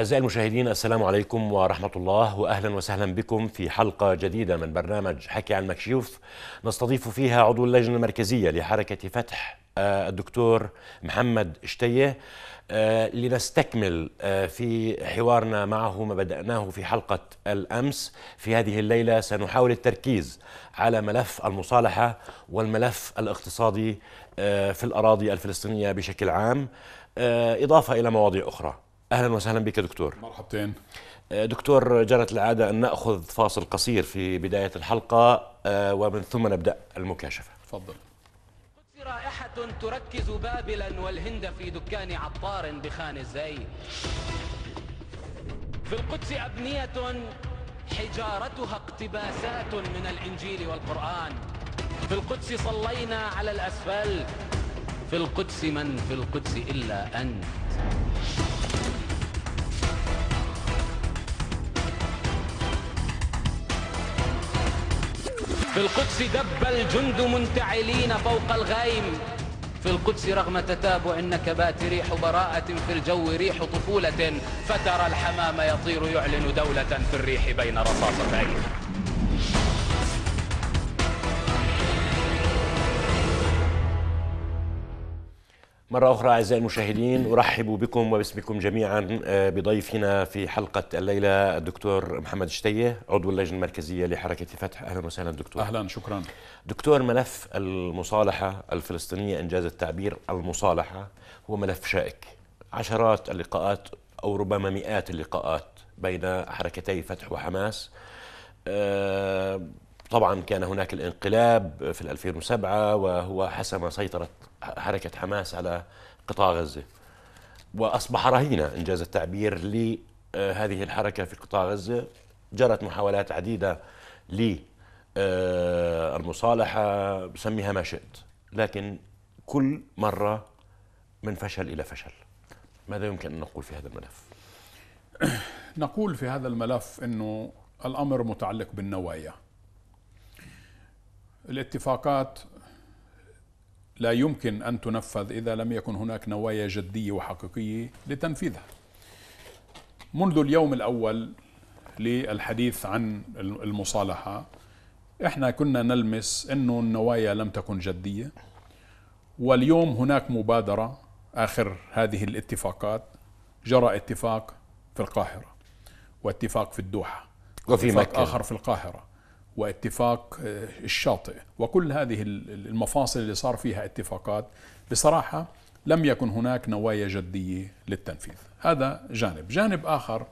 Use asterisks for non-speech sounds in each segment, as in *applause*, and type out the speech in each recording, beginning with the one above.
أعزائي المشاهدين السلام عليكم ورحمة الله وأهلا وسهلا بكم في حلقة جديدة من برنامج حكي عن مكشوف نستضيف فيها عضو اللجنة المركزية لحركة فتح آه، الدكتور محمد شتيه آه، لنستكمل آه، في حوارنا معه ما بدأناه في حلقة الأمس في هذه الليلة سنحاول التركيز على ملف المصالحة والملف الاقتصادي في الأراضي الفلسطينية بشكل عام إضافة إلى مواضيع أخرى اهلا وسهلا بك دكتور مرحبتين آه، دكتور جرت العاده ان ناخذ فاصل قصير في بدايه الحلقه آه، ومن ثم نبدا المكاشفه تفضل رائحة تركز بابلا والهند في دكان عطار بخان الزيت في القدس أبنية حجارتها اقتباسات من الإنجيل والقرآن في القدس صلينا على الأسفل في القدس من في القدس إلا أنت في القدس دب الجند منتعلين فوق الغيم في القدس رغم تتابع النكبات ريح براءة في الجو ريح طفولة فترى الحمام يطير يعلن دولة في الريح بين رصاصتين مرة أخرى أعزائي المشاهدين أرحب بكم وباسمكم جميعا آه، بضيفنا في حلقة الليلة الدكتور محمد شتية عضو اللجنة المركزية لحركة فتح أهلا وسهلا دكتور أهلا شكرا دكتور ملف المصالحة الفلسطينية إنجاز التعبير المصالحة هو ملف شائك عشرات اللقاءات أو ربما مئات اللقاءات بين حركتي فتح وحماس آه، طبعا كان هناك الانقلاب في 2007 وهو حسم سيطرة حركة حماس على قطاع غزة وأصبح رهينة إن جاز التعبير لهذه آه، الحركة في قطاع غزة جرت محاولات عديدة للمصالحة آه، بسميها ما شئت لكن كل مرة من فشل إلى فشل ماذا يمكن أن نقول في هذا الملف؟ *coughs* نقول في هذا الملف أنه الأمر متعلق بالنوايا الاتفاقات لا يمكن أن تنفذ إذا لم يكن هناك نوايا جدية وحقيقية لتنفيذها منذ اليوم الأول للحديث عن المصالحة احنا كنا نلمس انه النوايا لم تكن جدية واليوم هناك مبادرة آخر هذه الاتفاقات جرى اتفاق في القاهرة واتفاق في الدوحة وفي مكة آخر في القاهرة واتفاق آه، الشاطئ وكل هذه المفاصل اللي صار فيها اتفاقات بصراحة لم يكن هناك نوايا جدية للتنفيذ هذا جانب جانب آخر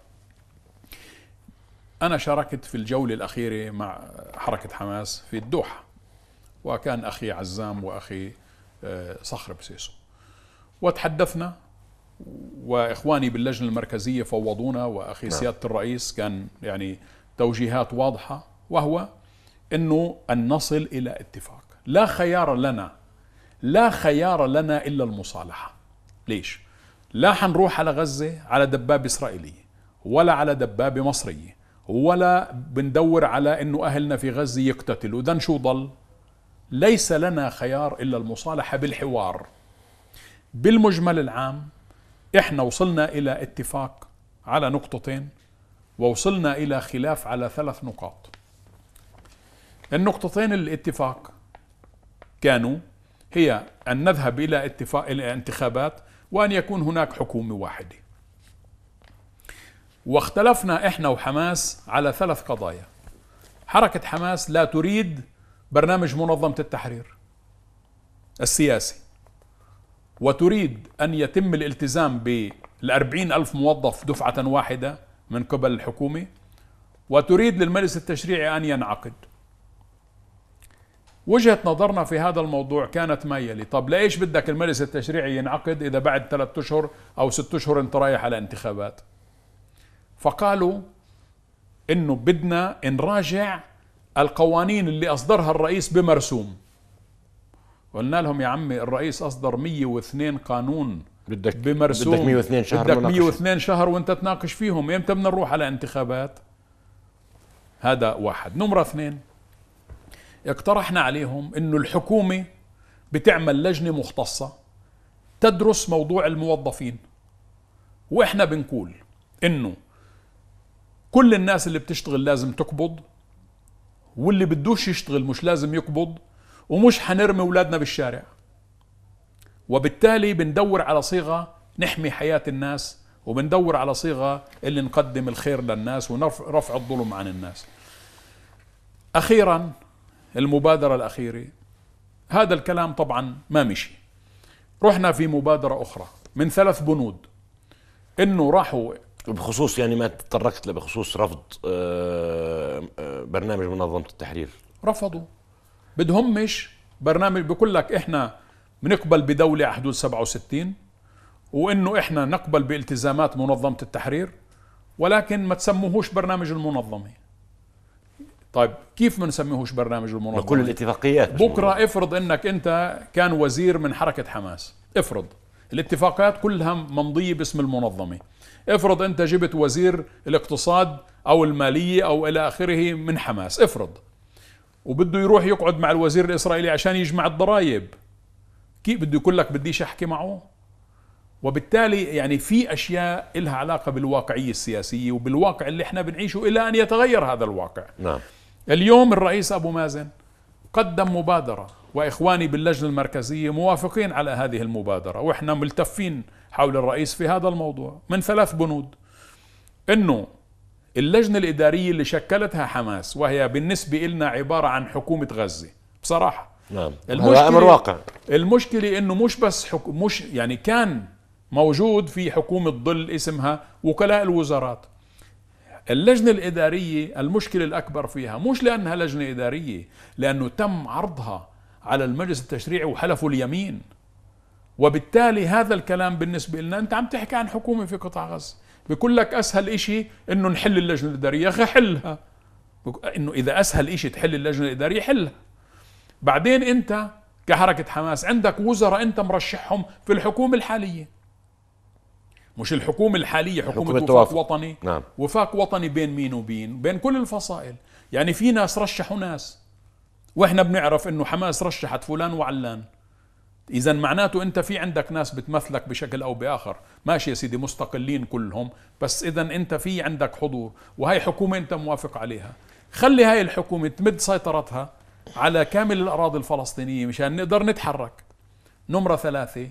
أنا شاركت في الجولة الأخيرة مع حركة حماس في الدوحة وكان أخي عزام وأخي آه، صخر بسيسو وتحدثنا وإخواني باللجنة المركزية فوضونا وأخي نعم. سيادة الرئيس كان يعني توجيهات واضحة وهو انه ان نصل الى اتفاق لا خيار لنا لا خيار لنا الا المصالحه ليش لا حنروح على غزه على دبابه اسرائيليه ولا على دبابه مصريه ولا بندور على انه اهلنا في غزه يقتتلوا اذا شو ضل ليس لنا خيار الا المصالحه بالحوار بالمجمل العام احنا وصلنا الى اتفاق على نقطتين ووصلنا الى خلاف على ثلاث نقاط النقطتين الاتفاق كانوا هي أن نذهب إلى اتفاق إلى انتخابات وأن يكون هناك حكومة واحدة واختلفنا إحنا وحماس على ثلاث قضايا حركة حماس لا تريد برنامج منظمة التحرير السياسي وتريد أن يتم الالتزام بالأربعين ألف موظف دفعة واحدة من قبل الحكومة وتريد للمجلس التشريعي أن ينعقد وجهة نظرنا في هذا الموضوع كانت ما يلي طب ليش بدك المجلس التشريعي ينعقد إذا بعد ثلاثة أشهر أو ست أشهر أنت رايح على انتخابات فقالوا إنه بدنا نراجع القوانين اللي أصدرها الرئيس بمرسوم قلنا لهم يا عمي الرئيس أصدر 102 قانون بدك بمرسوم بدك 102 شهر بدك 102 شهر وانت تناقش فيهم امتى بدنا نروح على انتخابات هذا واحد نمرة اثنين اقترحنا عليهم انه الحكومه بتعمل لجنه مختصه تدرس موضوع الموظفين واحنا بنقول انه كل الناس اللي بتشتغل لازم تقبض واللي بدوش يشتغل مش لازم يقبض ومش حنرمي اولادنا بالشارع وبالتالي بندور على صيغه نحمي حياه الناس وبندور على صيغه اللي نقدم الخير للناس ورفع الظلم عن الناس اخيرا المبادرة الأخيرة هذا الكلام طبعا ما مشي رحنا في مبادرة أخرى من ثلاث بنود انه راحوا بخصوص يعني ما تطرقت له بخصوص رفض آه، آه، برنامج منظمه التحرير رفضوا بدهم مش برنامج بقول لك احنا بنقبل بدوله على حدود 67 وانه احنا نقبل بالتزامات منظمه التحرير ولكن ما تسموهوش برنامج المنظمه طيب كيف ما نسميهوش برنامج المنظمه كل الاتفاقيات بكره افرض انك انت كان وزير من حركه حماس افرض الاتفاقات كلها ممضيه باسم المنظمه افرض انت جبت وزير الاقتصاد او الماليه او الى اخره من حماس افرض وبده يروح يقعد مع الوزير الاسرائيلي عشان يجمع الضرائب كيف بده يقول لك بديش احكي معه وبالتالي يعني في اشياء لها علاقه بالواقعيه السياسيه وبالواقع اللي احنا بنعيشه الى ان يتغير هذا الواقع نعم اليوم الرئيس أبو مازن قدم مبادرة وإخواني باللجنة المركزية موافقين على هذه المبادرة وإحنا ملتفين حول الرئيس في هذا الموضوع من ثلاث بنود أنه اللجنة الإدارية اللي شكلتها حماس وهي بالنسبة لنا عبارة عن حكومة غزة بصراحة نعم هذا أمر واقع المشكلة أنه مش بس حك... مش يعني كان موجود في حكومة ظل اسمها وكلاء الوزارات اللجنة الإدارية المشكلة الأكبر فيها مش لأنها لجنة إدارية لأنه تم عرضها على المجلس التشريعي وحلفوا اليمين وبالتالي هذا الكلام بالنسبة لنا أنت عم تحكي عن حكومة في قطاع غزة بيقول لك أسهل إشي أنه نحل اللجنة الإدارية يا أخي حلها أنه إذا أسهل إشي تحل اللجنة الإدارية حلها بعدين أنت كحركة حماس عندك وزراء أنت مرشحهم في الحكومة الحالية مش الحكومة الحالية حكومة, حكومة وفاق وطني نعم. وفاق وطني بين مين وبين بين كل الفصائل يعني في ناس رشحوا ناس واحنا بنعرف انه حماس رشحت فلان وعلان اذا معناته انت في عندك ناس بتمثلك بشكل او باخر ماشي يا سيدي مستقلين كلهم بس اذا انت في عندك حضور وهي حكومه انت موافق عليها خلي هاي الحكومه تمد سيطرتها على كامل الاراضي الفلسطينيه مشان نقدر نتحرك نمره ثلاثه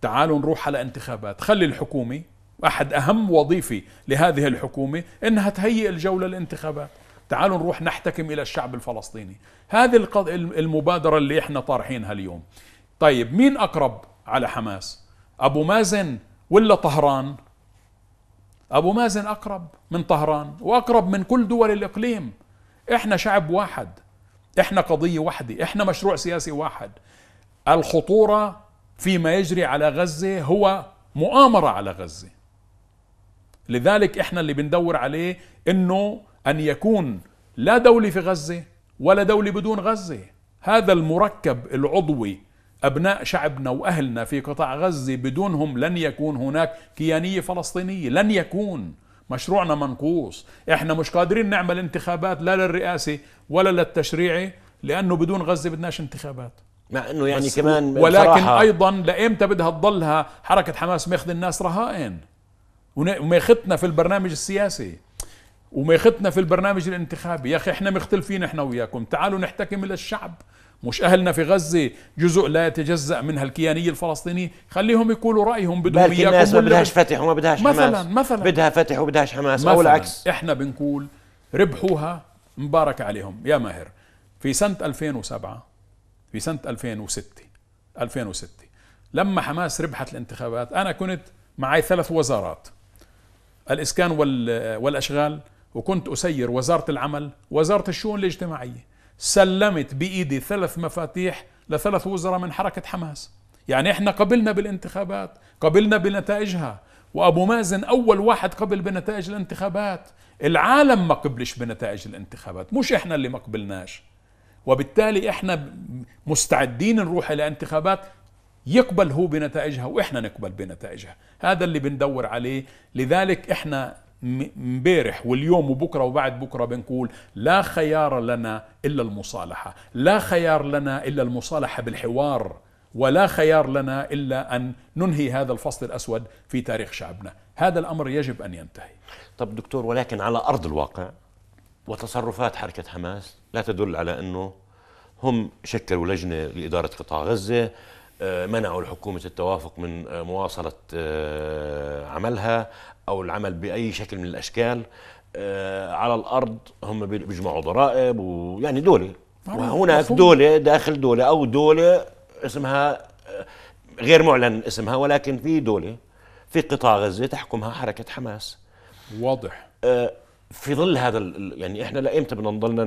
تعالوا نروح على انتخابات خلي الحكومة أحد أهم وظيفة لهذه الحكومة إنها تهيئ الجولة للانتخابات تعالوا نروح نحتكم إلى الشعب الفلسطيني هذه المبادرة اللي إحنا طارحينها اليوم طيب مين أقرب على حماس أبو مازن ولا طهران أبو مازن أقرب من طهران وأقرب من كل دول الإقليم إحنا شعب واحد إحنا قضية واحدة إحنا مشروع سياسي واحد الخطورة فيما يجري على غزة هو مؤامرة على غزة لذلك احنا اللي بندور عليه انه ان يكون لا دولة في غزة ولا دولة بدون غزة هذا المركب العضوي أبناء شعبنا وأهلنا في قطاع غزة بدونهم لن يكون هناك كيانية فلسطينية لن يكون مشروعنا منقوص احنا مش قادرين نعمل انتخابات لا للرئاسة ولا للتشريعي لأنه بدون غزة بدناش انتخابات مع انه يعني كمان ولكن ايضا لامتى بدها تضلها حركه حماس ماخذ الناس رهائن وماخذتنا في البرنامج السياسي وماخذتنا في البرنامج الانتخابي يا اخي احنا مختلفين احنا وياكم تعالوا نحتكم الى الشعب مش اهلنا في غزه جزء لا يتجزا منها الكيانيه الفلسطينيه خليهم يقولوا رايهم بدهم اياكم الناس ما بدهاش فتح وما بدهاش مثلا حماس مثلا مثلا بدها فتح وبدهاش حماس او العكس احنا بنقول ربحوها مبارك عليهم يا ماهر في سنه 2007 في سنة 2006 2006 لما حماس ربحت الانتخابات أنا كنت معي ثلاث وزارات الإسكان والأشغال وكنت أسير وزارة العمل وزارة الشؤون الاجتماعية سلمت بإيدي ثلاث مفاتيح لثلاث وزراء من حركة حماس يعني إحنا قبلنا بالانتخابات قبلنا بنتائجها وأبو مازن أول واحد قبل بنتائج الانتخابات العالم ما قبلش بنتائج الانتخابات مش إحنا اللي ما قبلناش وبالتالي احنا مستعدين نروح الى انتخابات يقبل هو بنتائجها واحنا نقبل بنتائجها هذا اللي بندور عليه لذلك احنا امبارح واليوم وبكره وبعد بكره بنقول لا خيار لنا الا المصالحه لا خيار لنا الا المصالحه بالحوار ولا خيار لنا الا ان ننهي هذا الفصل الاسود في تاريخ شعبنا هذا الامر يجب ان ينتهي طب دكتور ولكن على ارض الواقع وتصرفات حركة حماس لا تدل على أنه هم شكلوا لجنة لإدارة قطاع غزة آه، منعوا الحكومة التوافق من آه، مواصلة آه، عملها أو العمل بأي شكل من الأشكال على الأرض هم بيجمعوا ضرائب ويعني دولة يعني وهناك دولة داخل دولة أو دولة اسمها غير معلن اسمها ولكن في دولة في قطاع غزة تحكمها حركة حماس واضح في ظل هذا يعني احنا لايمتى بدنا نضلنا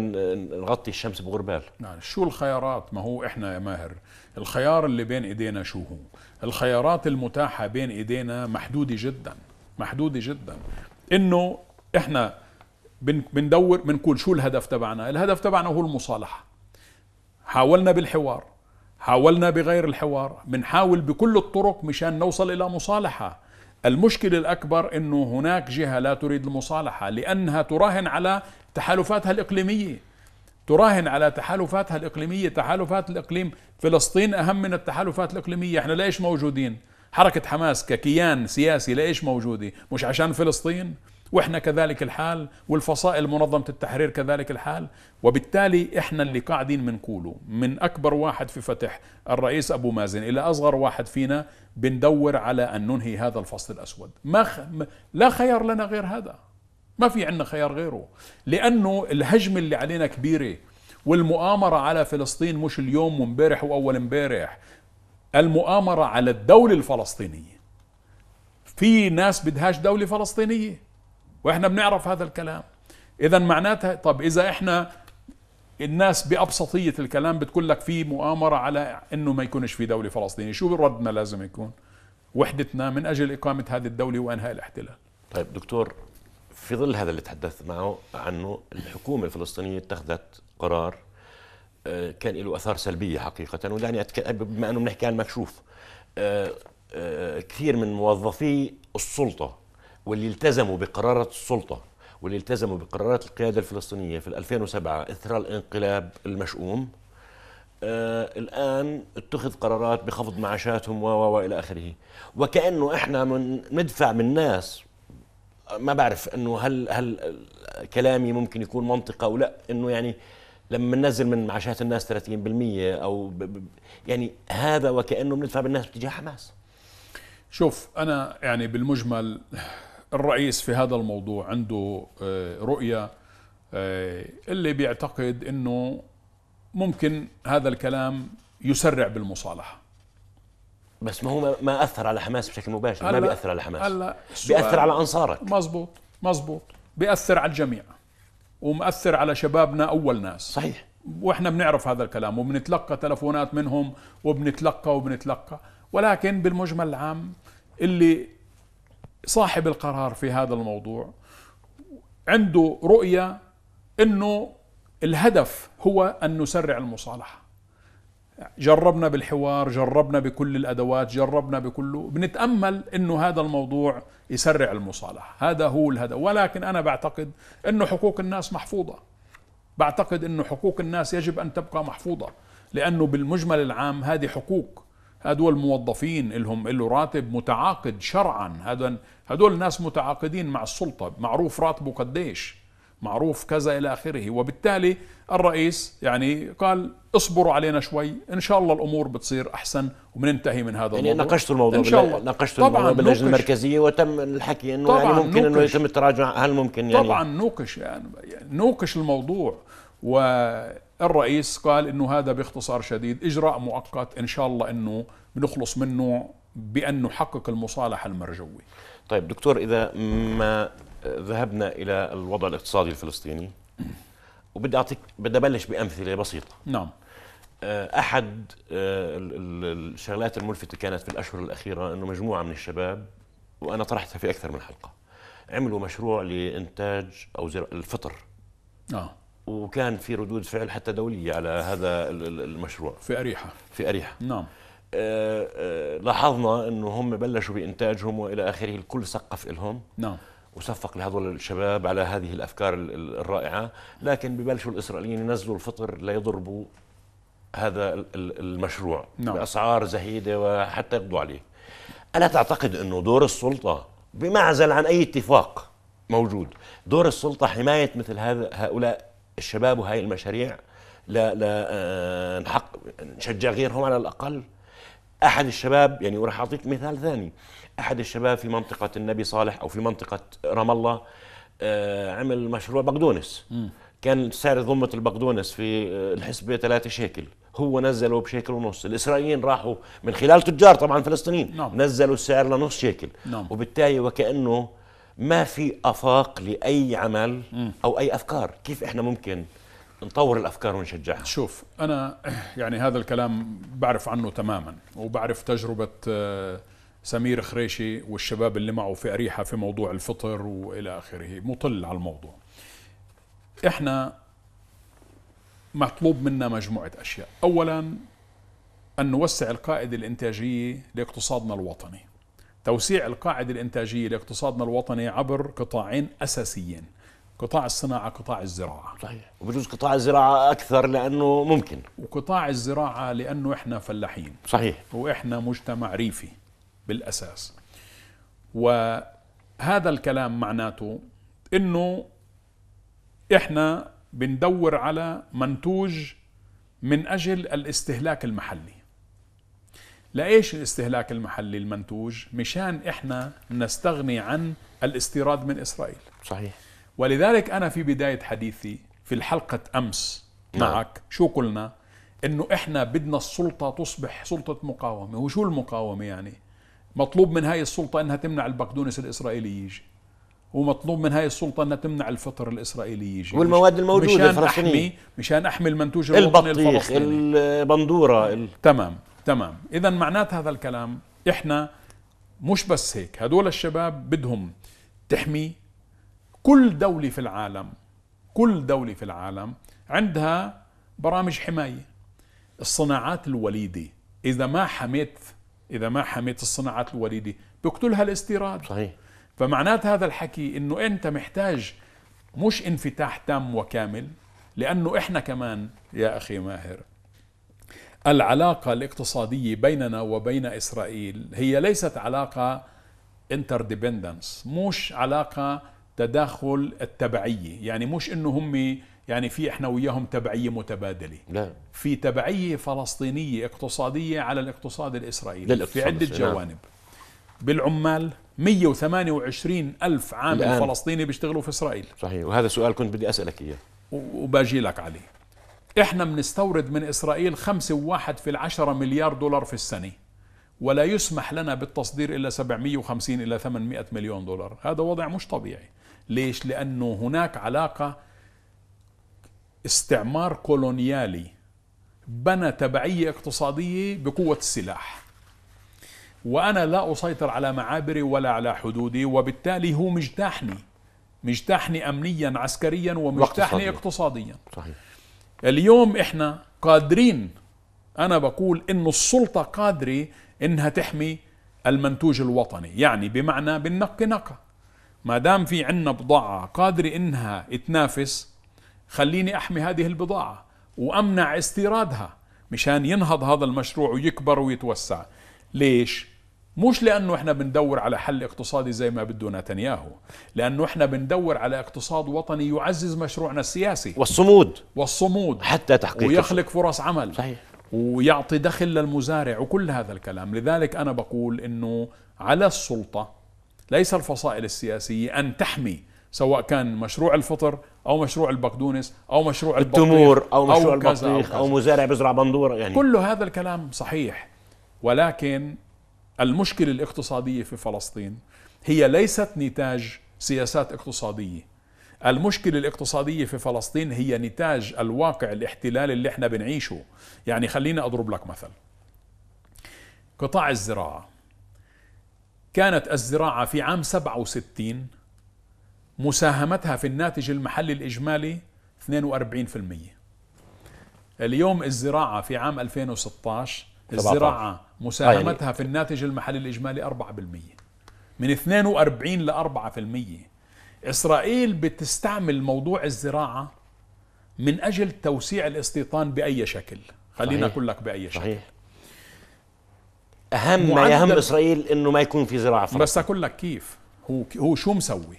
نغطي الشمس بغربال؟ نعم شو الخيارات؟ ما هو احنا يا ماهر الخيار اللي بين ايدينا شو هو؟ الخيارات المتاحه بين ايدينا محدوده جدا محدوده جدا انه احنا بندور بنقول شو الهدف تبعنا؟ الهدف تبعنا هو المصالحه حاولنا بالحوار حاولنا بغير الحوار بنحاول بكل الطرق مشان نوصل الى مصالحه المشكلة الأكبر أنه هناك جهة لا تريد المصالحة لأنها تراهن على تحالفاتها الإقليمية تراهن على تحالفاتها الإقليمية تحالفات الإقليم فلسطين أهم من التحالفات الإقليمية إحنا ليش موجودين حركة حماس ككيان سياسي ليش موجودة مش عشان فلسطين واحنا كذلك الحال والفصائل منظمه التحرير كذلك الحال وبالتالي احنا اللي قاعدين بنقوله من اكبر واحد في فتح الرئيس ابو مازن الى اصغر واحد فينا بندور على ان ننهي هذا الفصل الاسود ما خ... لا خيار لنا غير هذا ما في عندنا خيار غيره لانه الهجمه اللي علينا كبيره والمؤامره على فلسطين مش اليوم وامبارح واول امبارح المؤامره على الدوله الفلسطينيه في ناس بدهاش دوله فلسطينيه واحنا بنعرف هذا الكلام اذا معناتها طب اذا احنا الناس بابسطيه الكلام بتقول لك في مؤامره على انه ما يكونش في دوله فلسطينيه شو ردنا لازم يكون وحدتنا من اجل اقامه هذه الدوله وانهاء الاحتلال طيب دكتور في ظل هذا اللي تحدثت معه عنه الحكومه الفلسطينيه اتخذت قرار آه، كان له اثار سلبيه حقيقه ودعني بما انه بنحكي عن مكشوف آه، آه، كثير من موظفي السلطه واللي التزموا بقرارات السلطة واللي التزموا بقرارات القيادة الفلسطينية في 2007 إثر الانقلاب المشؤوم آه الآن اتخذ قرارات بخفض معاشاتهم و وإلى آخره وكأنه إحنا من ندفع من ناس ما بعرف انه هل هل كلامي ممكن يكون منطقه او لا انه يعني لما ننزل من معاشات الناس 30% او ب ب يعني هذا وكانه بندفع بالناس باتجاه حماس شوف انا يعني بالمجمل الرئيس في هذا الموضوع عنده آه، رؤية آه، اللي بيعتقد أنه ممكن هذا الكلام يسرع بالمصالحة بس ما هو ما أثر على حماس بشكل مباشر ما بيأثر على حماس هلا بيأثر على أنصارك مزبوط مزبوط بيأثر على الجميع ومأثر على شبابنا أول ناس صحيح واحنا بنعرف هذا الكلام وبنتلقى تلفونات منهم وبنتلقى وبنتلقى ولكن بالمجمل العام اللي صاحب القرار في هذا الموضوع عنده رؤية أنه الهدف هو أن نسرع المصالحة جربنا بالحوار جربنا بكل الأدوات جربنا بكله بنتأمل أنه هذا الموضوع يسرع المصالحة هذا هو الهدف ولكن أنا بعتقد أنه حقوق الناس محفوظة بعتقد أنه حقوق الناس يجب أن تبقى محفوظة لأنه بالمجمل العام هذه حقوق هدول موظفين لهم له راتب متعاقد شرعا هذا هدول ناس متعاقدين مع السلطة معروف راتبه قديش معروف كذا إلى آخره وبالتالي الرئيس يعني قال اصبروا علينا شوي إن شاء الله الأمور بتصير أحسن وبننتهي من هذا يعني الموضوع ناقشت الموضوع إن شاء الله ناقشت الموضوع باللجنة المركزية وتم الحكي أنه يعني ممكن نوكش. أنه يتم التراجع هل ممكن يعني طبعا نوقش يعني نوقش الموضوع و الرئيس قال انه هذا باختصار شديد اجراء مؤقت ان شاء الله انه بنخلص منه بان نحقق المصالحه المرجوه. طيب دكتور اذا ما ذهبنا الى الوضع الاقتصادي الفلسطيني وبدي اعطيك بدي ابلش بامثله بسيطه. نعم. آه، احد آه، الشغلات الملفته كانت في الاشهر الاخيره انه مجموعه من الشباب وانا طرحتها في اكثر من حلقه عملوا مشروع لانتاج او الفطر. اه وكان في ردود فعل حتى دولية على هذا المشروع في أريحة في أريحة نعم آه، آه، لاحظنا أنه هم بلشوا بإنتاجهم وإلى آخره الكل سقف لهم نعم وصفق لهذول الشباب على هذه الأفكار الرائعة لكن ببلشوا الإسرائيليين ينزلوا الفطر ليضربوا هذا المشروع نعم. بأسعار زهيدة وحتى يقضوا عليه ألا تعتقد أنه دور السلطة بمعزل عن أي اتفاق موجود دور السلطة حماية مثل هذا هؤلاء الشباب وهاي المشاريع لا لا آه، نحق نشجع غيرهم على الاقل احد الشباب يعني وراح اعطيك مثال ثاني احد الشباب في منطقه النبي صالح او في منطقه رام الله آه، عمل مشروع بقدونس كان سعر ضمة البقدونس في آه، الحسبة ثلاثة شيكل هو نزله بشيكل ونص الإسرائيليين راحوا من خلال تجار طبعا فلسطينيين نعم. نزلوا السعر لنص شيكل نعم. وبالتالي وكأنه ما في افاق لاي عمل او اي افكار كيف احنا ممكن نطور الافكار ونشجعها شوف انا *clears throat* يعني هذا الكلام بعرف عنه تماما وبعرف تجربه آه، سمير خريشي والشباب اللي معه في أريحة في موضوع الفطر وإلى آخره مطل على الموضوع إحنا مطلوب منا مجموعة أشياء أولا أن نوسع القائد الإنتاجية لاقتصادنا الوطني توسيع القاعدة الإنتاجية لاقتصادنا الوطني عبر قطاعين أساسيين قطاع الصناعة قطاع الزراعة صحيح وبجوز قطاع الزراعة أكثر لأنه ممكن وقطاع الزراعة لأنه إحنا فلاحين صحيح وإحنا مجتمع ريفي بالأساس وهذا الكلام معناته إنه إحنا بندور على منتوج من أجل الاستهلاك المحلي لايش الاستهلاك المحلي المنتوج مشان احنا نستغني عن الاستيراد من اسرائيل صحيح ولذلك انا في بدايه حديثي في الحلقه امس نعم. معك شو قلنا انه احنا بدنا السلطه تصبح سلطه مقاومه وشو المقاومه يعني مطلوب من هاي السلطه انها تمنع البقدونس الاسرائيلي يجي ومطلوب من هاي السلطة أنها تمنع الفطر الإسرائيلي يجي والمواد الموجودة مشان الفلسطينية أحمي مشان أحمي المنتوج الوطني البطيخ الفلسطيني البندورة تمام تمام اذا معنات هذا الكلام احنا مش بس هيك هدول الشباب بدهم تحمي كل دولة في العالم كل دولة في العالم عندها برامج حماية الصناعات الوليدة إذا ما حميت إذا ما حميت الصناعات الوليدة بيقتلها الاستيراد صحيح فمعنات هذا الحكي إنه أنت محتاج مش انفتاح تام وكامل لأنه إحنا كمان يا أخي ماهر العلاقة الاقتصادية بيننا وبين إسرائيل هي ليست علاقة interdependence مش علاقة تداخل التبعية يعني مش إنه هم يعني في إحنا وياهم تبعية متبادلة لا نعم. في تبعية فلسطينية اقتصادية على الاقتصاد الإسرائيلي في عدة نعم. جوانب بالعمال 128 ألف عامل فلسطيني بيشتغلوا في إسرائيل صحيح وهذا سؤال كنت بدي أسألك إياه وباجي لك عليه احنا بنستورد من اسرائيل خمسة وواحد في العشرة مليار دولار في السنة ولا يسمح لنا بالتصدير الا 750 الى 800 مليون دولار هذا وضع مش طبيعي ليش لانه هناك علاقه استعمار كولونيالي بنى تبعيه اقتصاديه بقوه السلاح وانا لا اسيطر على معابري ولا على حدودي وبالتالي هو مجتاحني مجتاحني امنيا عسكريا ومجتاحني اقتصاديا صحيح اليوم احنا قادرين انا بقول انه السلطه قادره انها تحمي المنتوج الوطني يعني بمعنى بننقي نقا ما دام في عندنا بضاعه قادره انها تنافس خليني احمي هذه البضاعه وامنع استيرادها مشان ينهض هذا المشروع ويكبر ويتوسع ليش مش لانه احنا بندور على حل اقتصادي زي ما بده نتنياهو لانه احنا بندور على اقتصاد وطني يعزز مشروعنا السياسي والصمود والصمود حتى تحقيق ويخلق فرص عمل صحيح ويعطي دخل للمزارع وكل هذا الكلام لذلك انا بقول انه على السلطه ليس الفصائل السياسيه ان تحمي سواء كان مشروع الفطر او مشروع البقدونس او مشروع التمور او مشروع أو البطيخ أو, أو, أو, مزارع بزرع بندوره يعني كل هذا الكلام صحيح ولكن المشكلة الاقتصادية في فلسطين هي ليست نتاج سياسات اقتصادية المشكلة الاقتصادية في فلسطين هي نتاج الواقع الاحتلال اللي احنا بنعيشه يعني خلينا أضرب لك مثل قطاع الزراعة كانت الزراعة في عام 67 مساهمتها في الناتج المحلي الإجمالي 42% اليوم الزراعة في عام 2016 الزراعة مساهمتها طيب. في الناتج المحلي الإجمالي 4% من 42 ل 4% إسرائيل بتستعمل موضوع الزراعة من أجل توسيع الاستيطان بأي شكل خلينا أقول لك بأي شكل صحيح. أهم ما يهم إسرائيل أنه ما يكون في زراعة فرق. بس أقول لك كيف هو, هو شو مسوي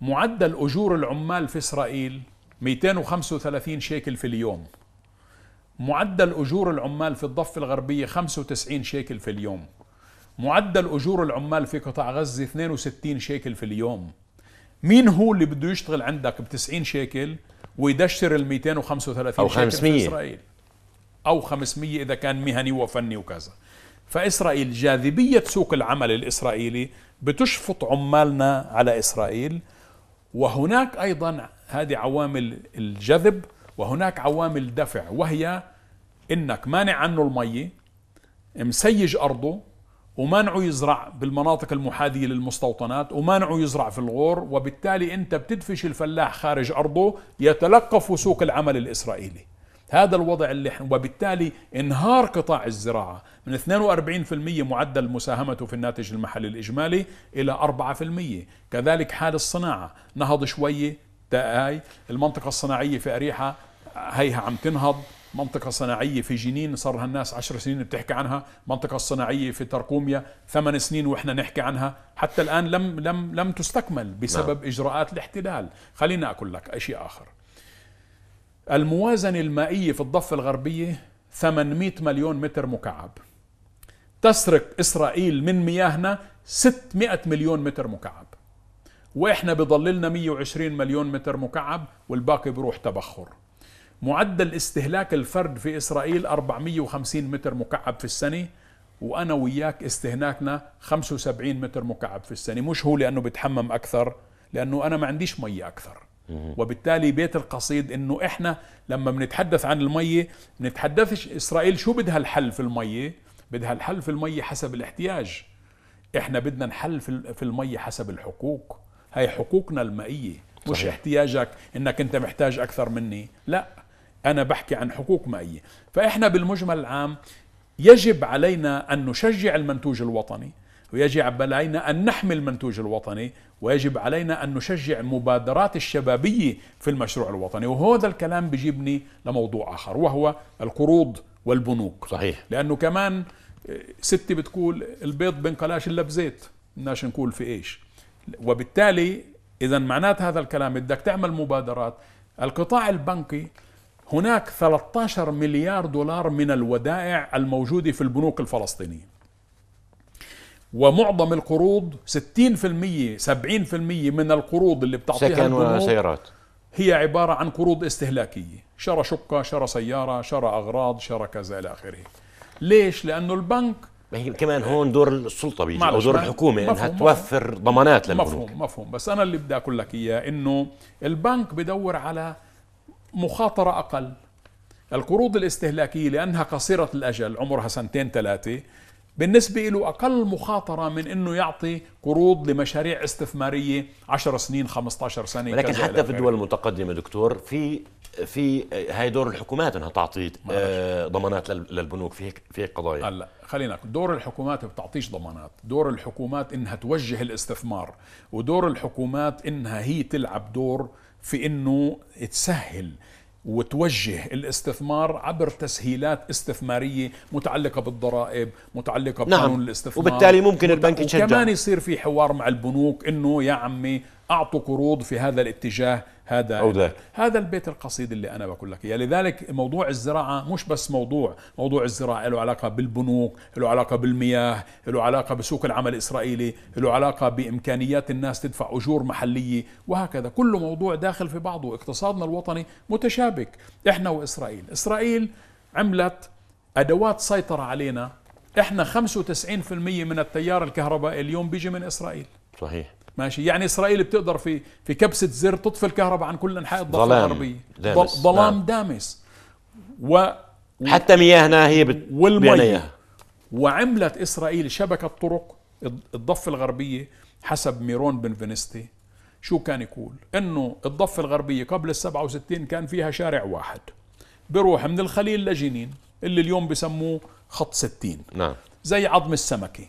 معدل أجور العمال في إسرائيل 235 شيكل في اليوم معدل أجور العمال في الضفة الغربية 95 شيكل في اليوم معدل أجور العمال في قطاع غزة 62 شيكل في اليوم مين هو اللي بده يشتغل عندك ب 90 شيكل ويدشر ال 235 500. شيكل في إسرائيل أو 500 إذا كان مهني وفني وكذا فإسرائيل جاذبية سوق العمل الإسرائيلي بتشفط عمالنا على إسرائيل وهناك أيضا هذه عوامل الجذب وهناك عوامل دفع وهي انك مانع عنه الميه مسيج ارضه ومانعه يزرع بالمناطق المحاذية للمستوطنات ومانعه يزرع في الغور وبالتالي أنت بتدفش الفلاح خارج أرضه يتلقف سوق العمل الإسرائيلي هذا الوضع اللي وبالتالي انهار قطاع الزراعة من 42% معدل مساهمته في الناتج المحلي الإجمالي إلى 4% كذلك حال الصناعة نهض شوية هاي المنطقة الصناعية في أريحة هيها عم تنهض منطقة صناعية في جنين صار لها الناس 10 سنين بتحكي عنها منطقة صناعية في ترقوميا ثمان سنين وإحنا نحكي عنها حتى الآن لم لم لم تستكمل بسبب لا. نعم. إجراءات الاحتلال خلينا أقول لك شيء آخر الموازنة المائية في الضفة الغربية 800 مليون متر مكعب تسرق إسرائيل من مياهنا 600 مليون متر مكعب واحنا بضللنا 120 مليون متر مكعب والباقي بروح تبخر معدل استهلاك الفرد في اسرائيل 450 متر مكعب في السنه وانا وياك استهلاكنا 75 متر مكعب في السنه مش هو لانه بتحمم اكثر لانه انا ما عنديش مي اكثر وبالتالي بيت القصيد انه احنا لما بنتحدث عن الميه بنتحدثش اسرائيل شو بدها الحل في الميه بدها الحل في الميه حسب الاحتياج احنا بدنا نحل في الميه حسب الحقوق هاي حقوقنا المائيه مش صحيح. احتياجك انك انت محتاج اكثر مني لا انا بحكي عن حقوق مائيه فاحنا بالمجمل العام يجب علينا ان نشجع المنتوج الوطني ويجب علينا ان نحمي المنتوج الوطني ويجب علينا ان نشجع مبادرات الشبابيه في المشروع الوطني وهذا الكلام بجيبني لموضوع اخر وهو القروض والبنوك صحيح لانه كمان آه، ستي بتقول البيض بنقلاش الا بزيت بدناش نقول في ايش وبالتالي اذا معنات هذا الكلام بدك تعمل مبادرات القطاع البنكي هناك 13 مليار دولار من الودائع الموجوده في البنوك الفلسطينيه ومعظم القروض 60% 70% من القروض اللي بتعطيها سكن وسيارات هي عبارة عن قروض استهلاكية شرى شقة شرى سيارة شرى أغراض شرى كذا إلى آخره ليش؟ لأنه البنك ما هي كمان هون دور السلطه بيجي او دور الحكومه مفهوم انها توفر ضمانات للبنوك مفهوم مفهوم بس انا اللي بدي اقول لك اياه انه البنك بدور على مخاطره اقل القروض الاستهلاكيه لانها قصيره الاجل عمرها سنتين ثلاثه بالنسبة له أقل مخاطرة من أنه يعطي قروض لمشاريع استثمارية 10 سنين 15 سنة ولكن حتى في الدول المتقدمة دكتور في في هاي دور الحكومات انها تعطي آه، ضمانات للبنوك في هيك في هيك قضايا هلا خلينا دور الحكومات بتعطيش ضمانات دور الحكومات انها توجه الاستثمار ودور الحكومات انها هي تلعب دور في انه تسهل وتوجه الاستثمار عبر تسهيلات استثمارية متعلقة بالضرائب متعلقة نعم. بقانون نعم. الاستثمار وبالتالي ممكن البنك يشجع وكمان يصير في حوار مع البنوك انه يا عمي اعطوا قروض في هذا الاتجاه هذا أو ذاك. هذا البيت القصيد اللي انا بقول لك اياه لذلك موضوع الزراعه مش بس موضوع موضوع الزراعه له علاقه بالبنوك له علاقه بالمياه له علاقه بسوق العمل الاسرائيلي له علاقه بامكانيات الناس تدفع اجور محليه وهكذا كل موضوع داخل في بعضه اقتصادنا الوطني متشابك احنا واسرائيل اسرائيل عملت ادوات سيطره علينا احنا 95% من التيار الكهربائي اليوم بيجي من اسرائيل صحيح ماشي يعني اسرائيل بتقدر في في كبسه زر تطفي الكهرباء عن كل انحاء الضفه الغربيه دامس. ظلام نعم. دامس و حتى مياهنا هي بت... والمياه وعملت اسرائيل شبكه طرق الضفه الغربيه حسب ميرون بنفنستي شو كان يقول انه الضفه الغربيه قبل ال 67 كان فيها شارع واحد بروح من الخليل لجنين اللي اليوم بسموه خط 60 نعم زي عظم السمكه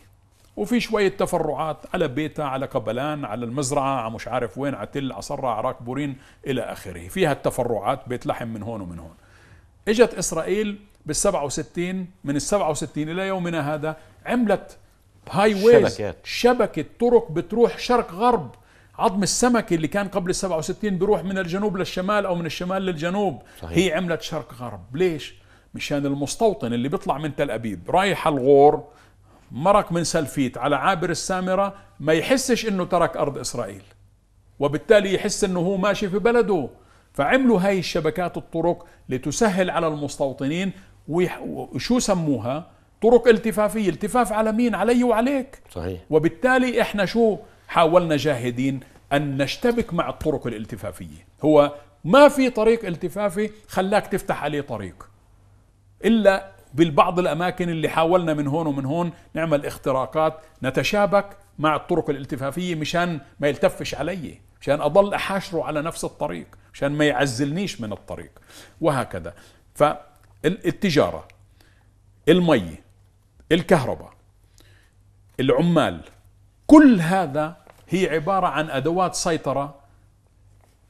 وفي شوية تفرعات على بيتا على قبلان على المزرعة على مش عارف وين على تل على صرع على راكبورين إلى آخره فيها التفرعات بيت لحم من هون ومن هون إجت إسرائيل بال بال67 من ال67 إلى يومنا هذا عملت هاي ويز شبكات. شبكة طرق بتروح شرق غرب عظم السمك اللي كان قبل ال67 بيروح من الجنوب للشمال أو من الشمال للجنوب صحيح. هي عملت شرق غرب ليش؟ مشان المستوطن اللي بيطلع من تل أبيب رايح الغور مرق من سلفيت على عابر السامرة ما يحسش انه ترك ارض اسرائيل وبالتالي يحس انه هو ماشي في بلده فعملوا هاي الشبكات الطرق لتسهل على المستوطنين وشو سموها طرق التفافية التفاف على مين علي وعليك صحيح وبالتالي احنا شو حاولنا جاهدين ان نشتبك مع الطرق الالتفافية هو ما في طريق التفافي خلاك تفتح عليه طريق الا بالبعض الأماكن اللي حاولنا من هون ومن هون نعمل اختراقات نتشابك مع الطرق الالتفافية مشان ما يلتفش علي مشان أضل أحاشره على نفس الطريق مشان ما يعزلنيش من الطريق وهكذا فالتجارة المي الكهرباء العمال كل هذا هي عبارة عن أدوات سيطرة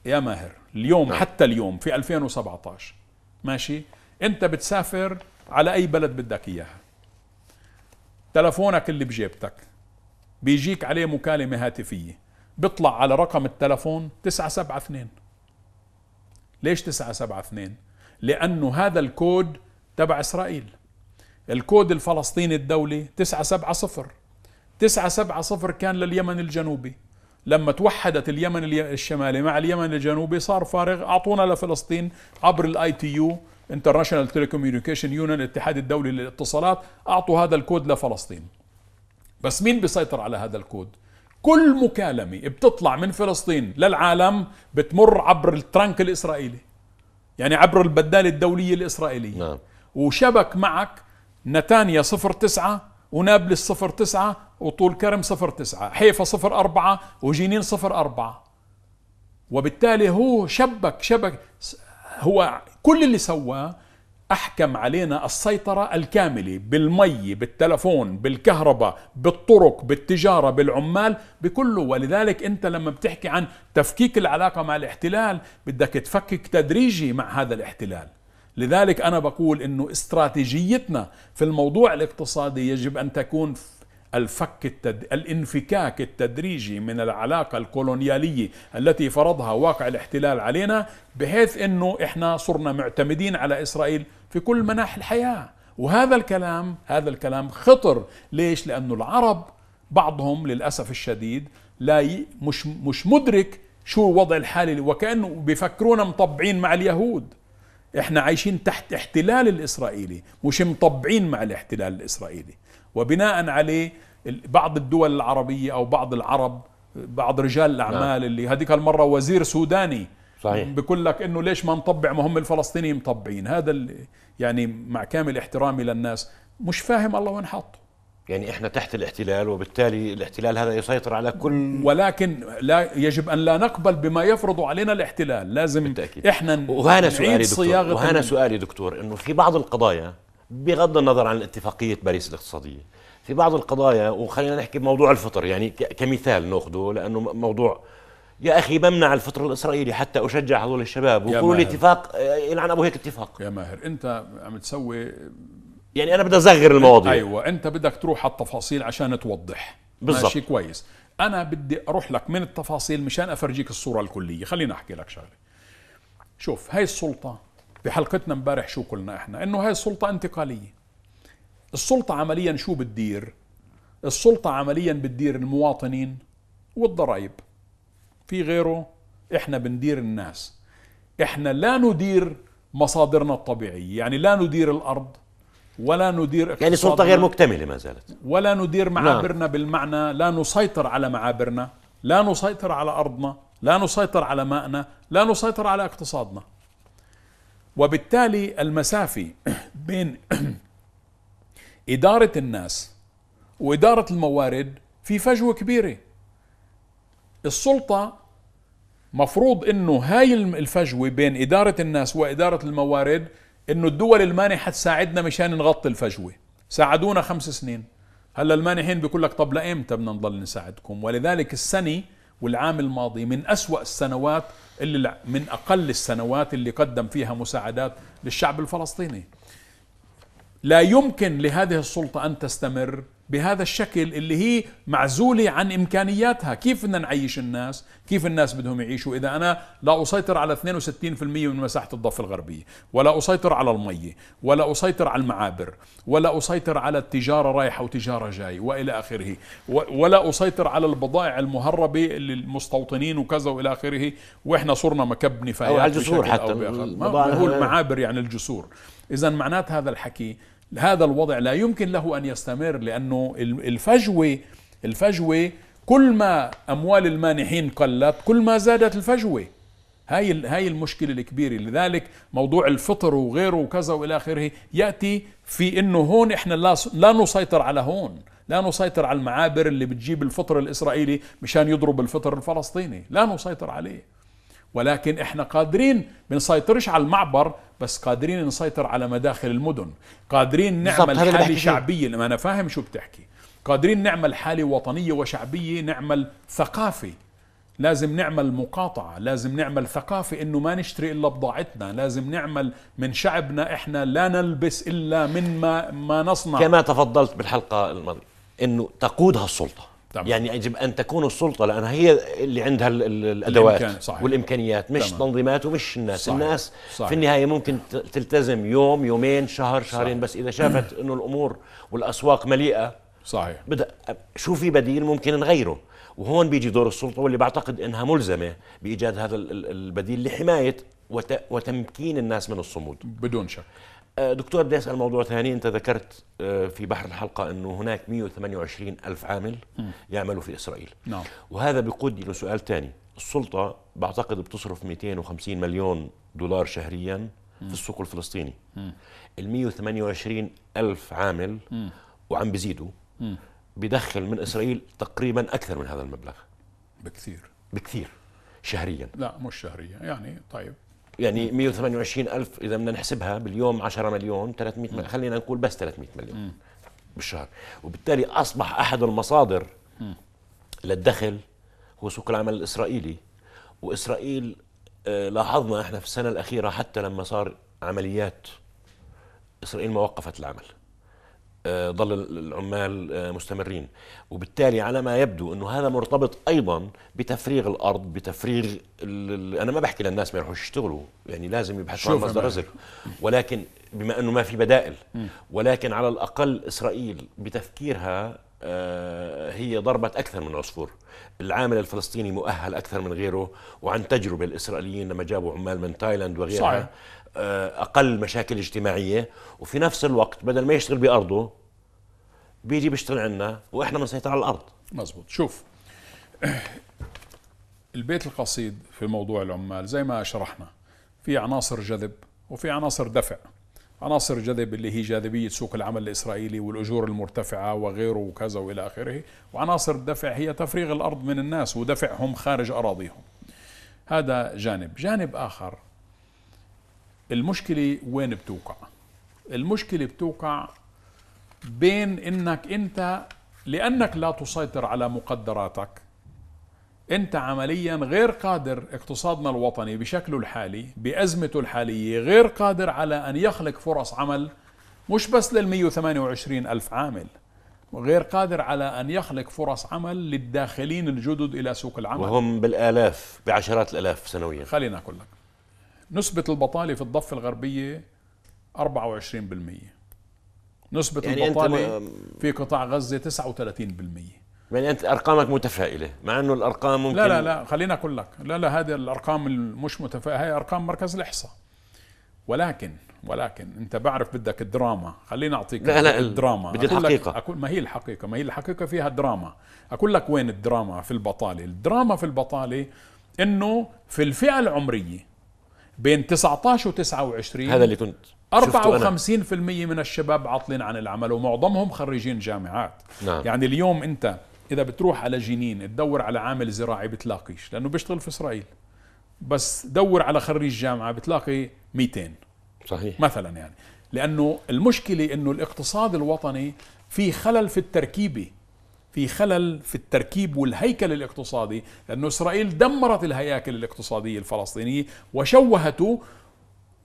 يا ماهر اليوم نعم. حتى اليوم في 2017 ماشي أنت بتسافر على اي بلد بدك اياها تلفونك اللي بجيبتك بيجيك عليه مكالمة هاتفية بيطلع على رقم التلفون 972 ليش 972 لأنه هذا الكود تبع إسرائيل الكود الفلسطيني الدولي 970 970 كان لليمن الجنوبي لما توحدت اليمن الشمالي مع اليمن الجنوبي صار فارغ اعطونا لفلسطين عبر الاي تي يو انترناشونال تيليكوميونيكيشن يونان الاتحاد الدولي للاتصالات اعطوا هذا الكود لفلسطين بس مين بيسيطر على هذا الكود كل مكالمة بتطلع من فلسطين للعالم بتمر عبر الترنك الإسرائيلي يعني عبر البدالة الدولية الإسرائيلية نعم. وشبك معك نتانيا صفر تسعة ونابلس صفر تسعة وطول كرم صفر تسعة حيفا صفر 04 وجنين أربعة وبالتالي هو شبك شبك هو كل اللي سواه احكم علينا السيطره الكامله بالمي بالتلفون بالكهرباء بالطرق بالتجاره بالعمال بكله ولذلك انت لما بتحكي عن تفكيك العلاقه مع الاحتلال بدك تفكك تدريجي مع هذا الاحتلال لذلك انا بقول انه استراتيجيتنا في الموضوع الاقتصادي يجب ان تكون الفك التد... الانفكاك التدريجي من العلاقة الكولونيالية التي فرضها واقع الاحتلال علينا بحيث انه احنا صرنا معتمدين على اسرائيل في كل مناحي الحياة وهذا الكلام هذا الكلام خطر ليش لانه العرب بعضهم للاسف الشديد لا ي... مش مش مدرك شو الوضع الحالي وكانه بيفكرونا مطبعين مع اليهود احنا عايشين تحت احتلال الاسرائيلي مش مطبعين مع الاحتلال الاسرائيلي وبناء عليه بعض الدول العربية أو بعض العرب بعض رجال الأعمال نعم. اللي هذيك المرة وزير سوداني صحيح بقول لك انه ليش ما نطبع ما هم الفلسطينيين مطبعين هذا يعني مع كامل احترامي للناس مش فاهم الله وين حاطه يعني احنا تحت الاحتلال وبالتالي الاحتلال هذا يسيطر على كل ولكن لا يجب ان لا نقبل بما يفرضه علينا الاحتلال لازم بالتأكيد. احنا وهنا سؤالي دكتور وهنا سؤالي دكتور انه في بعض القضايا بغض النظر عن اتفاقية باريس الاقتصادية في بعض القضايا وخلينا نحكي بموضوع الفطر يعني كمثال نأخذه لأنه موضوع يا أخي بمنع الفطر الإسرائيلي حتى أشجع هذول الشباب لي الاتفاق آه، يلعن أبو هيك اتفاق يا ماهر أنت عم تسوي يعني أنا بدي أصغر المواضيع أيوة أنت بدك تروح على التفاصيل عشان توضح بالضبط ماشي كويس أنا بدي أروح لك من التفاصيل مشان أفرجيك الصورة الكلية خليني أحكي لك شغلة شوف هاي السلطة بحلقتنا امبارح شو قلنا احنا انه هاي السلطه انتقاليه السلطه عمليا شو بتدير السلطه عمليا بتدير المواطنين والضرائب في غيره احنا بندير الناس احنا لا ندير مصادرنا الطبيعيه يعني لا ندير الارض ولا ندير يعني سلطه غير مكتمله ما زالت ولا ندير نعم. معابرنا نعم. بالمعنى لا نسيطر على معابرنا لا نسيطر على ارضنا لا نسيطر على مائنا لا نسيطر على اقتصادنا وبالتالي المسافة بين إدارة الناس وإدارة الموارد في فجوة كبيرة السلطة مفروض انه هاي الفجوة بين إدارة الناس وإدارة الموارد انه الدول المانحة تساعدنا مشان نغطي الفجوة ساعدونا خمس سنين هلا المانحين بيقول لك طب لايمتى بدنا نضل نساعدكم ولذلك السنه والعام الماضي من أسوأ السنوات اللي من أقل السنوات اللي قدم فيها مساعدات للشعب الفلسطيني لا يمكن لهذه السلطة أن تستمر بهذا الشكل اللي هي معزولة عن إمكانياتها كيف بدنا نعيش الناس كيف الناس بدهم يعيشوا إذا أنا لا أسيطر على 62% من مساحة الضفة الغربية ولا أسيطر على المية ولا أسيطر على المعابر ولا أسيطر على التجارة رايحة وتجارة جاي وإلى آخره ولا أسيطر على البضائع المهربة للمستوطنين وكذا وإلى آخره وإحنا صرنا مكب نفايات أو على الجسور حتى هو المعابر يعني الجسور إذا معنات هذا الحكي هذا الوضع لا يمكن له أن يستمر لأنه الفجوة الفجوة كل ما أموال المانحين قلت كل ما زادت الفجوة هاي هاي المشكله الكبيره لذلك موضوع الفطر وغيره وكذا والى اخره ياتي في انه هون احنا لا لا نسيطر على هون لا نسيطر على المعابر اللي بتجيب الفطر الاسرائيلي مشان يضرب الفطر الفلسطيني لا نسيطر عليه ولكن احنا قادرين بنسيطرش على المعبر بس قادرين نسيطر على مداخل المدن قادرين نعمل حالة شعبية ما أنا فاهم شو بتحكي قادرين نعمل حالة وطنية وشعبية نعمل ثقافة لازم نعمل مقاطعة لازم نعمل ثقافة إنه ما نشتري إلا بضاعتنا لازم نعمل من شعبنا إحنا لا نلبس إلا من ما, ما نصنع كما تفضلت بالحلقة الماضية إنه تقودها السلطة طبعا. يعني يجب ان تكون السلطه لانها هي اللي عندها الادوات صحيح. والامكانيات مش طبعا. تنظيمات ومش الناس صحيح. الناس صحيح. في النهايه ممكن تلتزم يوم يومين شهر شهرين صحيح. بس اذا شافت انه الامور والاسواق مليئه صحيح بدا شو في بديل ممكن نغيره وهون بيجي دور السلطه واللي بعتقد انها ملزمه بايجاد هذا البديل لحمايه وتمكين الناس من الصمود بدون شك آه، دكتور بدي اسال موضوع ثاني انت ذكرت آه، في بحر الحلقه انه هناك 128 الف عامل يعملوا في اسرائيل نعم وهذا بيقودني لسؤال ثاني السلطه بعتقد بتصرف 250 مليون دولار شهريا في السوق الفلسطيني ال 128 الف عامل وعم بيزيدوا بدخل من اسرائيل تقريبا اكثر من هذا المبلغ بكثير بكثير شهريا لا مش شهريا يعني طيب يعني 128 ألف إذا بدنا نحسبها باليوم 10 مليون 300 مليون خلينا نقول بس 300 مليون بالشهر وبالتالي أصبح أحد المصادر للدخل هو سوق العمل الإسرائيلي وإسرائيل آه، لاحظنا احنا في السنة الأخيرة حتى لما صار عمليات إسرائيل ما وقفت العمل آه، ظل العمال آه، مستمرين وبالتالي على ما يبدو انه هذا مرتبط ايضا بتفريغ الارض بتفريغ انا ما بحكي للناس ما يروحوش يشتغلوا يعني لازم يبحثوا عن مصدر رزق ولكن بما انه ما في بدائل ولكن على الاقل اسرائيل بتفكيرها آه، هي ضربت اكثر من عصفور العامل الفلسطيني مؤهل اكثر من غيره وعن تجربه الاسرائيليين لما جابوا عمال من تايلاند وغيرها صحيح. آه، اقل مشاكل اجتماعيه وفي نفس الوقت بدل ما يشتغل بارضه بيجي بيشتغل عندنا واحنا بنسيطر على الارض مزبوط شوف *clears throat* البيت القصيد في موضوع العمال زي ما شرحنا في عناصر جذب وفي عناصر دفع عناصر جذب اللي هي جاذبية سوق العمل الإسرائيلي والأجور المرتفعة وغيره وكذا وإلى آخره وعناصر الدفع هي تفريغ الأرض من الناس ودفعهم خارج أراضيهم هذا جانب جانب آخر المشكله وين بتوقع المشكله بتوقع بين انك انت لانك لا تسيطر على مقدراتك انت عمليا غير قادر اقتصادنا الوطني بشكله الحالي بازمته الحاليه غير قادر على ان يخلق فرص عمل مش بس لل 128 الف عامل غير قادر على ان يخلق فرص عمل للداخلين الجدد الى سوق العمل وهم بالالاف بعشرات الالاف سنويا خلينا اقول لك نسبة البطالة في الضفة الغربية 24% نسبة يعني البطالة ما... في قطاع غزة 39% يعني انت ارقامك متفائله مع انه الارقام ممكن لا لا لا خليني اقول لك لا لا هذه الارقام مش متفائله هي ارقام مركز الاحصاء ولكن ولكن انت بعرف بدك الدراما خليني اعطيك لا لا الدراما بدي الحقيقه أقول ما هي الحقيقه ما هي الحقيقه فيها دراما اقول لك وين الدراما في البطاله الدراما في البطاله انه في الفئه العمريه بين 19 و29 هذا اللي كنت 54% من الشباب عاطلين عن العمل ومعظمهم خريجين جامعات نعم. يعني اليوم انت اذا بتروح على جنين تدور على عامل زراعي بتلاقيش لانه بيشتغل في اسرائيل بس دور على خريج جامعه بتلاقي 200 صحيح مثلا يعني لانه المشكله انه الاقتصاد الوطني في خلل في التركيبه في خلل في التركيب والهيكل الاقتصادي لأن إسرائيل دمرت الهياكل الاقتصادية الفلسطينية وشوهته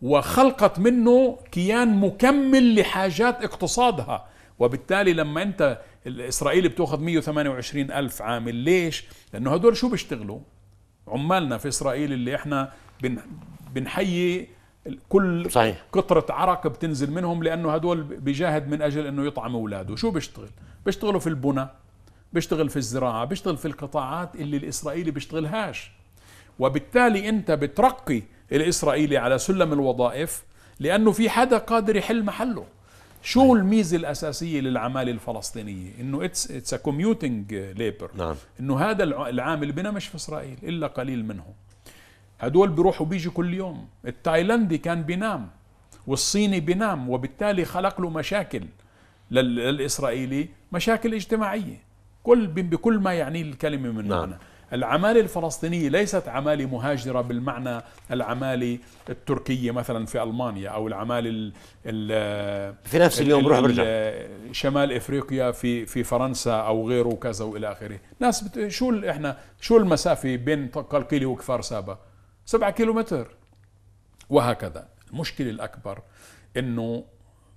وخلقت منه كيان مكمل لحاجات اقتصادها وبالتالي لما أنت إسرائيل بتأخذ 128 ألف عامل ليش؟ لأنه هدول شو بيشتغلوا؟ عمالنا في إسرائيل اللي إحنا بنحيي كل صحيح. قطرة عرق بتنزل منهم لأنه هدول بجاهد من أجل أنه يطعم أولاده شو بيشتغل؟ بيشتغلوا في البنى بيشتغل في الزراعة بيشتغل في القطاعات اللي الإسرائيلي بيشتغلهاش وبالتالي أنت بترقي الإسرائيلي على سلم الوظائف لأنه في حدا قادر يحل محله شو نعم. الميزة الأساسية للعمالة الفلسطينية إنه اتس a كوميوتنج ليبر نعم. إنه هذا العامل بنا مش في إسرائيل إلا قليل منه هدول بيروحوا بيجوا كل يوم التايلندي كان بينام والصيني بينام وبالتالي خلق له مشاكل للإسرائيلي مشاكل اجتماعية كل بكل ما يعنيه الكلمة من نعم. معنى العمالة الفلسطينية ليست عمالة مهاجرة بالمعنى العمالة التركية مثلا في ألمانيا أو العمالة الـ الـ في نفس اليوم بروح برجع شمال إفريقيا في في فرنسا أو غيره وكذا وإلى آخره ناس بت... شو إحنا شو المسافة بين قلقيلي وكفار سابا سبعة كيلومتر وهكذا المشكلة الأكبر أنه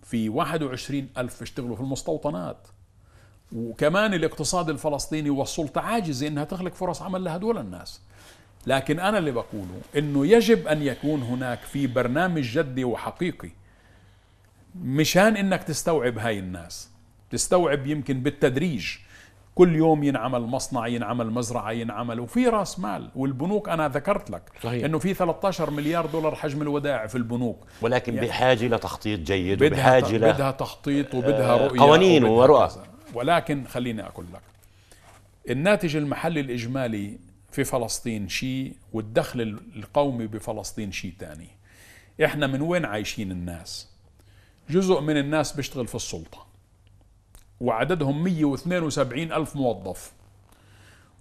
في 21 ألف اشتغلوا في المستوطنات وكمان الاقتصاد الفلسطيني والسلطة عاجزة انها تخلق فرص عمل لهدول الناس لكن انا اللي بقوله انه يجب ان يكون هناك في برنامج جدي وحقيقي مشان انك تستوعب هاي الناس تستوعب يمكن بالتدريج كل يوم ينعمل مصنع ينعمل مزرعة ينعمل وفي راس مال والبنوك أنا ذكرت لك صحيح. أنه في 13 مليار دولار حجم الودائع في البنوك ولكن يعني بحاجة لتخطيط جيد بدها وبحاجة بدها تخطيط وبدها آه، رؤية قوانين ورؤى ولكن خليني أقول لك الناتج المحلي الإجمالي في فلسطين شيء والدخل القومي بفلسطين شيء تاني احنا من وين عايشين الناس جزء من الناس بيشتغل في السلطة وعددهم 172 ألف موظف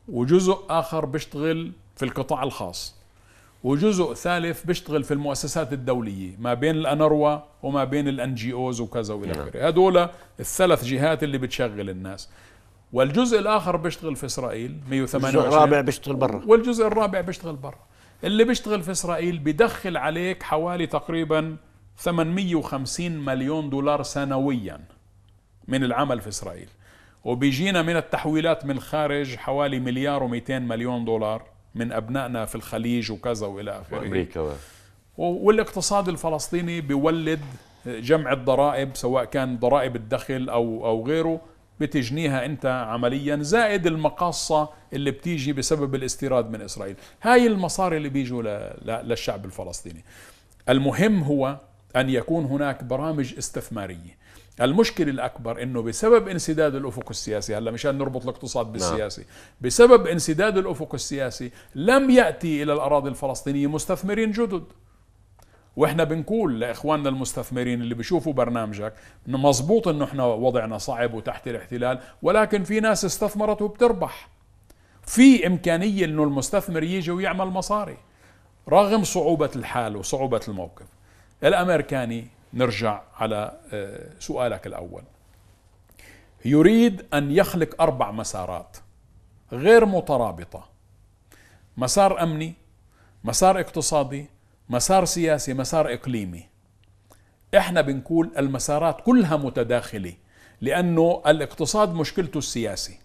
وجزء آخر بيشتغل في القطاع الخاص وجزء ثالث بيشتغل في المؤسسات الدولية ما بين الأنروا وما بين الان جي اوز وكذا وإلى نعم. آخره هدول الثلاث جهات اللي بتشغل الناس والجزء الآخر بيشتغل في إسرائيل 128 الجزء الرابع بيشتغل برا والجزء الرابع بيشتغل برا اللي بيشتغل في إسرائيل بدخل عليك حوالي تقريبا 850 مليون دولار سنويا من العمل في إسرائيل وبيجينا من التحويلات من الخارج حوالي مليار و200 مليون دولار من أبنائنا في الخليج وكذا وإلى آخره امريكا والاقتصاد الفلسطيني بيولد جمع الضرائب سواء كان ضرائب الدخل أو, أو غيره بتجنيها انت عمليا زائد المقاصة اللي بتيجي بسبب الاستيراد من اسرائيل هاي المصاري اللي بيجوا للشعب الفلسطيني المهم هو ان يكون هناك برامج استثماريه المشكلة الأكبر أنه بسبب انسداد الأفق السياسي هلا مشان نربط الاقتصاد نعم. بالسياسي نعم. بسبب انسداد الأفق السياسي لم يأتي إلى الأراضي الفلسطينية مستثمرين جدد واحنا بنقول لاخواننا المستثمرين اللي بيشوفوا برنامجك أنه مزبوط انه احنا وضعنا صعب وتحت الاحتلال ولكن في ناس استثمرت وبتربح في امكانيه انه المستثمر يجي ويعمل مصاري رغم صعوبه الحال وصعوبه الموقف الامريكاني نرجع على آه، سؤالك الأول يريد أن يخلق أربع مسارات غير مترابطة مسار أمني مسار اقتصادي مسار سياسي مسار إقليمي احنا بنقول المسارات كلها متداخلة لأنه الاقتصاد مشكلته السياسي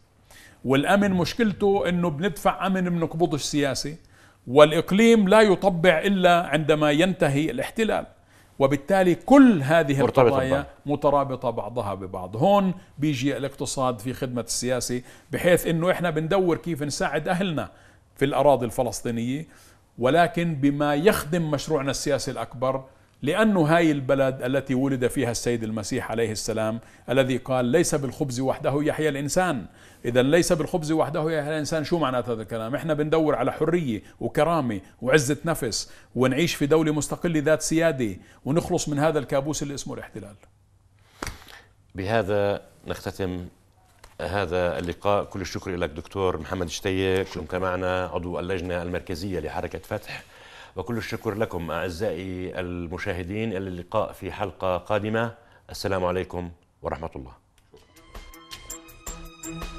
والأمن مشكلته أنه بندفع أمن بنقبضش سياسي والإقليم لا يطبع إلا عندما ينتهي الاحتلال وبالتالي كل هذه القضايا مترابطة بعضها ببعض هون بيجي الاقتصاد في خدمة السياسي بحيث انه احنا بندور كيف نساعد اهلنا في الاراضي الفلسطينية ولكن بما يخدم مشروعنا السياسي الاكبر لأنه هاي البلد التي ولد فيها السيد المسيح عليه السلام الذي قال ليس بالخبز وحده يحيى الإنسان إذا ليس بالخبز وحده يحيى الإنسان شو معنات هذا الكلام إحنا بندور على حرية وكرامة وعزة نفس ونعيش في دولة مستقلة ذات سيادة ونخلص من هذا الكابوس اللي اسمه الاحتلال بهذا نختتم هذا اللقاء كل الشكر لك دكتور محمد شتيه كنت معنا عضو اللجنة المركزية لحركة فتح وكل الشكر لكم أعزائي المشاهدين إلى اللقاء في حلقة قادمة السلام عليكم ورحمة الله Thank you.